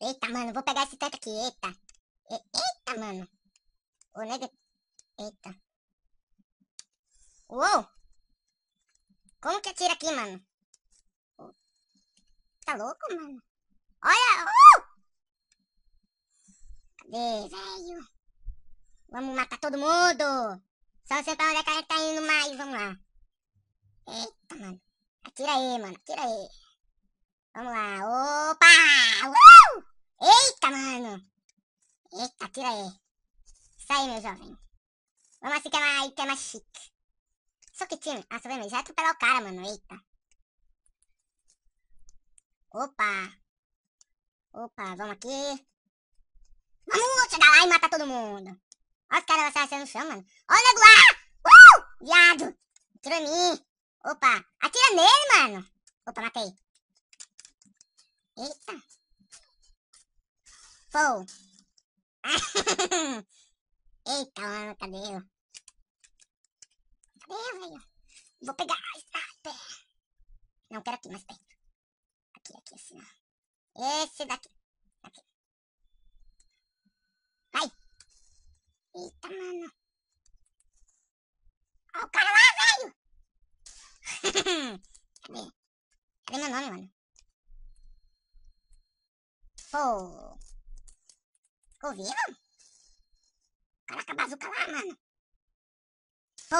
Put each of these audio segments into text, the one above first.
Eita, mano, vou pegar esse teto aqui, eita. E, eita, mano. O nego... Eita. Uou. Como que atira aqui, mano? Tá louco, mano? Olha! Uh! Cadê, velho? Vamos matar todo mundo! Só sei pra onde é que a gente tá indo mais, lá. Eita, mano. Atira aí, mano. Atira aí. Vamos lá. Opa! Uh! Eita, mano. Eita, atira aí. Isso aí, meu jovem. Vamos assim que é mais, que é mais chique. Só que time. ah, só tá velho, já é atropelar o cara, mano. Eita. Opa. Opa, vamos aqui. Vamos chegar lá e matar todo mundo. Olha os caras se achando no chão, mano. Olha o nego lá! Uh! Viado! Atirou em mim. Opa. Atira nele, mano. Opa, matei. Eita. Pou. Eita, mano, cadê eu? Cadê eu, velho? Vou pegar a Não, quero aqui, mais perto. Aqui, aqui, assim, ó. Esse daqui. Cadê? Cadê meu nome, mano? Pô. Ficou vivo? Caraca, bazuca lá, mano. Pô.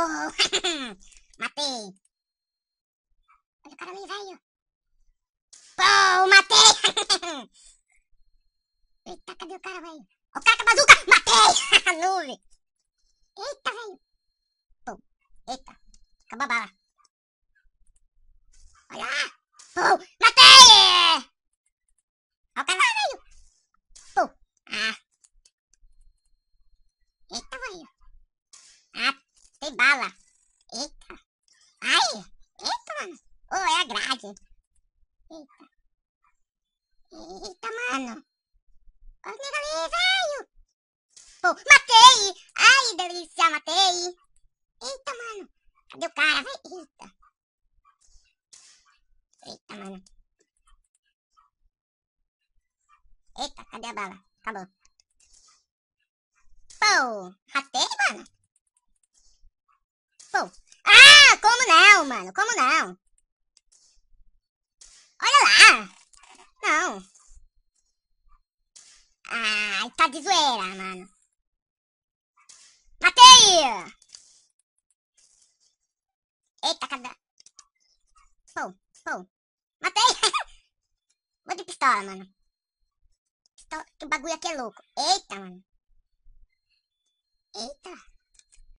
matei. Olha o cara ali, velho. Pô, matei. Eita, cadê o cara, velho? O cara com a bazuca. Matei. A nuvem. Eita, velho. Pô. Eita. Acabou a bala. Olha lá! Pou! Matei! Olha o cavalinho! Pou! Ah! Eita, velho! Ah, tem bala! Eita! Ai! Eita, mano! Oh, é a grade! Eita! Eita, mano! Olha o negócio ali, velho! Pou! Matei! Ai, delícia! Matei! Eita, mano! Cadê o cara? Eita! Eita, mano. Eita, cadê a bala? Acabou. Pô, ratei, mano. Pô. Ah, como não, mano? Como não? Olha lá. Não. Ai, tá de zoeira, mano. Matei! Eita, cadê? Pô, pô. Matei! Vou de pistola, mano. Pistola, que bagulho aqui é louco. Eita, mano. Eita.